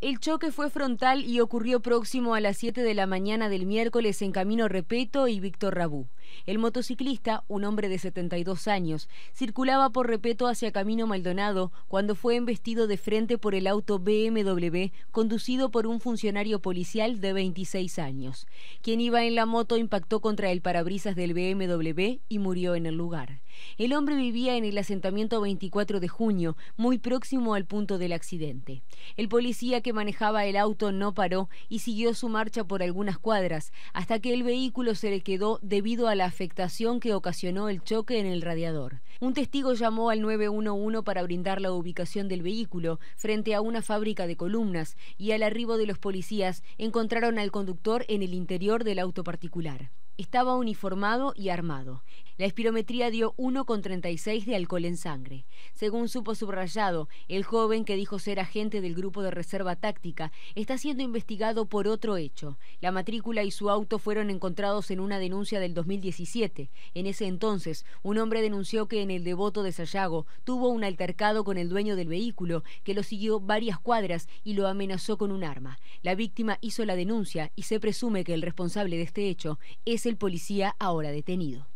El choque fue frontal y ocurrió próximo a las 7 de la mañana del miércoles en Camino Repeto y Víctor Rabú. El motociclista, un hombre de 72 años, circulaba por Repeto hacia Camino Maldonado cuando fue embestido de frente por el auto BMW conducido por un funcionario policial de 26 años. Quien iba en la moto impactó contra el parabrisas del BMW y murió en el lugar. El hombre vivía en el asentamiento 24 de junio, muy próximo al punto del accidente. El policía que manejaba el auto no paró y siguió su marcha por algunas cuadras, hasta que el vehículo se le quedó debido a la afectación que ocasionó el choque en el radiador. Un testigo llamó al 911 para brindar la ubicación del vehículo frente a una fábrica de columnas y al arribo de los policías encontraron al conductor en el interior del auto particular. Estaba uniformado y armado. La espirometría dio 1,36 de alcohol en sangre. Según supo subrayado, el joven que dijo ser agente del grupo de reserva táctica está siendo investigado por otro hecho. La matrícula y su auto fueron encontrados en una denuncia del 2017. En ese entonces, un hombre denunció que en el devoto de Sayago tuvo un altercado con el dueño del vehículo, que lo siguió varias cuadras y lo amenazó con un arma. La víctima hizo la denuncia y se presume que el responsable de este hecho es el policía ahora detenido.